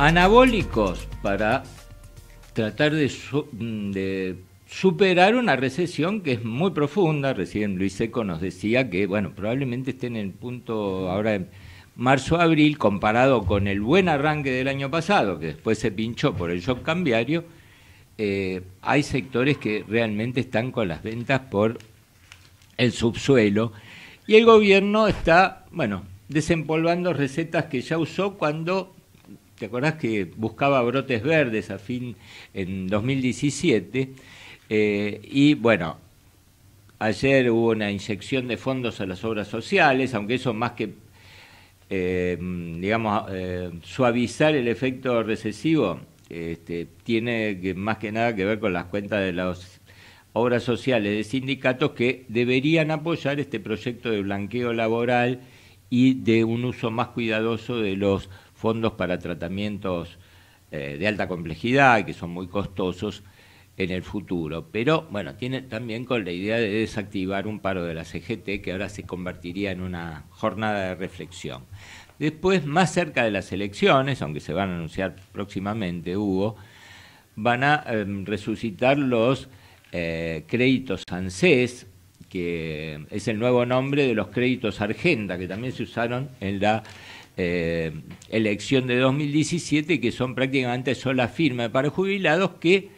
anabólicos para tratar de, superar una recesión que es muy profunda. Recién Luis Seco nos decía que, bueno, probablemente estén en el punto ahora en marzo-abril comparado con el buen arranque del año pasado, que después se pinchó por el shock cambiario. Eh, hay sectores que realmente están con las ventas por el subsuelo y el gobierno está, bueno, desempolvando recetas que ya usó cuando ¿Te acordás que buscaba brotes verdes a fin en 2017? Eh, y bueno, ayer hubo una inyección de fondos a las obras sociales, aunque eso más que, eh, digamos, eh, suavizar el efecto recesivo, este, tiene más que nada que ver con las cuentas de las obras sociales de sindicatos que deberían apoyar este proyecto de blanqueo laboral y de un uso más cuidadoso de los fondos para tratamientos eh, de alta complejidad, que son muy costosos en el futuro. Pero bueno, tiene también con la idea de desactivar un paro de la CGT, que ahora se convertiría en una jornada de reflexión. Después, más cerca de las elecciones, aunque se van a anunciar próximamente, Hugo, van a em, resucitar los eh, créditos ANSES, que es el nuevo nombre de los créditos Argenda, que también se usaron en la eh, elección de 2017, que son prácticamente sola firma para jubilados que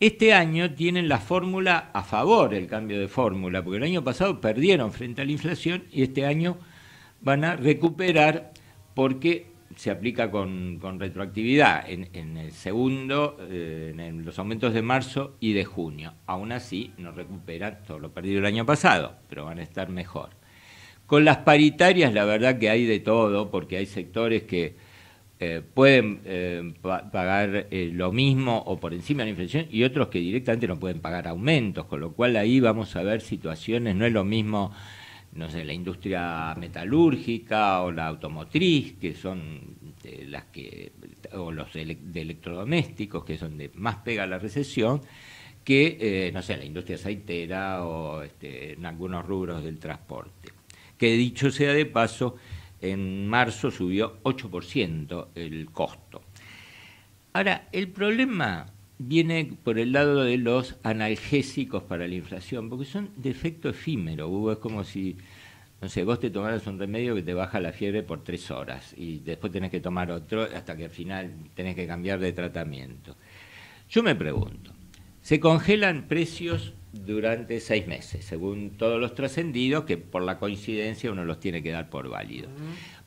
este año tienen la fórmula a favor, el cambio de fórmula, porque el año pasado perdieron frente a la inflación y este año van a recuperar porque se aplica con, retroactividad en, en, el segundo, eh, en los aumentos de marzo y de junio. Aún así, no recuperan todo lo perdido el año pasado, pero van a estar mejor. Con las paritarias, la verdad que hay de todo, porque hay sectores que eh, pueden eh, pagar lo mismo o por encima de la inflación y otros que directamente no pueden pagar aumentos, con lo cual ahí vamos a ver situaciones, no es lo mismo no sé, la industria metalúrgica o la automotriz, que son eh, las que, o los de electrodomésticos, que son de más pega la recesión, que, eh, no sé, la industria aceitera o este, en algunos rubros del transporte. Que dicho sea de paso, en marzo subió 8% el costo. Ahora, el problema viene por el lado de los analgésicos para la inflación, porque son de efecto efímero, Hugo, es como si, no sé, vos te tomaras un remedio que te baja la fiebre por tres horas y después tenés que tomar otro hasta que al final tenés que cambiar de tratamiento. Yo me pregunto, se congelan precios durante seis meses, según todos los trascendidos, que por la coincidencia uno los tiene que dar por válido.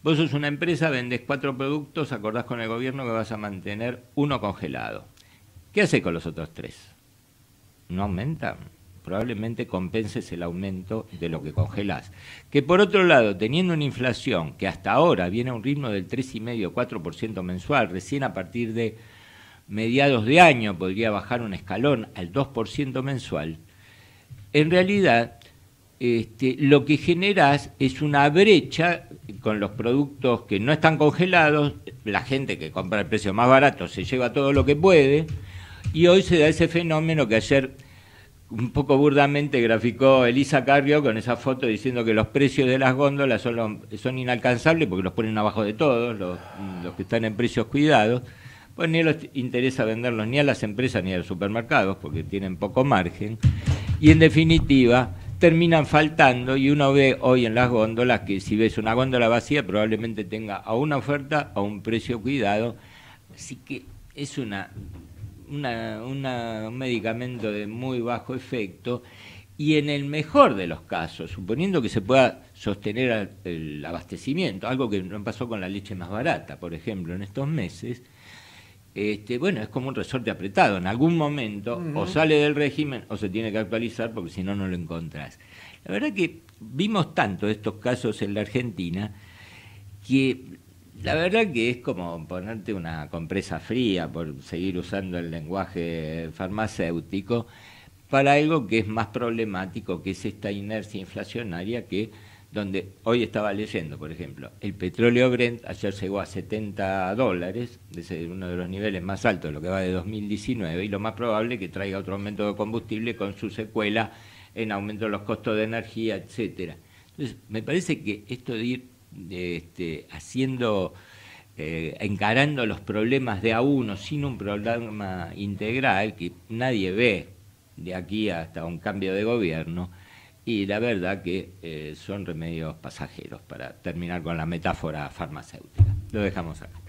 Vos sos una empresa, vendés cuatro productos, acordás con el gobierno que vas a mantener uno congelado ¿Qué hace con los otros tres? No aumentan. Probablemente compenses el aumento de lo que congelás. Que por otro lado, teniendo una inflación que hasta ahora viene a un ritmo del 3,5-4% mensual, recién a partir de mediados de año podría bajar un escalón al 2% mensual, en realidad este, lo que generas es una brecha con los productos que no están congelados, la gente que compra el precio más barato se lleva todo lo que puede, y hoy se da ese fenómeno que ayer un poco burdamente graficó Elisa Carrio con esa foto diciendo que los precios de las góndolas son, inalcanzables porque los ponen abajo de todos, los, los, que están en precios cuidados. Pues ni les interesa venderlos ni a las empresas ni a los supermercados porque tienen poco margen. Y en definitiva, terminan faltando y uno ve hoy en las góndolas que si ves una góndola vacía probablemente tenga a una oferta a un precio cuidado. Así que es una un medicamento de muy bajo efecto y en el mejor de los casos, suponiendo que se pueda sostener el abastecimiento, algo que no pasó con la leche más barata, por ejemplo, en estos meses, este, bueno, es como un resorte apretado. En algún momento o sale del régimen o se tiene que actualizar porque si no, no lo encontrás. La verdad que vimos tanto estos casos en la Argentina que la verdad que es como ponerte una compresa fría por seguir usando el lenguaje farmacéutico para algo que es más problemático, que es esta inercia inflacionaria que donde hoy estaba leyendo, por ejemplo, el petróleo Brent ayer llegó a 70 dólares, es uno de los niveles más altos lo que va de 2019, y lo más probable que traiga otro aumento de combustible con su secuela en aumento de los costos de energía, etcétera. Entonces, me parece que esto de ir este, haciendo, eh, encarando los problemas de a uno sin un problema integral que nadie ve de aquí hasta un cambio de gobierno. Y la verdad que eh, son remedios pasajeros, para terminar con la metáfora farmacéutica. Lo dejamos acá.